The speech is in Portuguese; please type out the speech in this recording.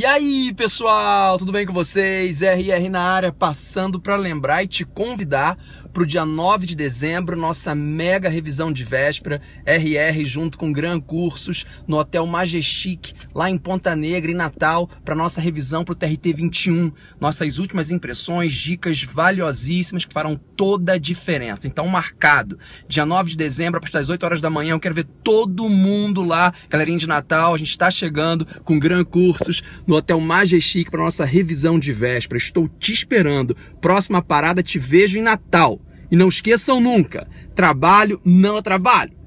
E aí, pessoal, tudo bem com vocês? RR na área, passando para lembrar e te convidar para o dia 9 de dezembro, nossa mega revisão de véspera, RR junto com Gran Cursos, no Hotel Majestic, lá em Ponta Negra, em Natal, para nossa revisão para o TRT 21. Nossas últimas impressões, dicas valiosíssimas que farão toda a diferença. Então, marcado. Dia 9 de dezembro, a partir das 8 horas da manhã, eu quero ver todo mundo lá, galerinha de Natal. A gente está chegando com Gran Cursos no Hotel Majestic para nossa revisão de véspera. Estou te esperando. Próxima parada, te vejo em Natal. E não esqueçam nunca: trabalho não é trabalho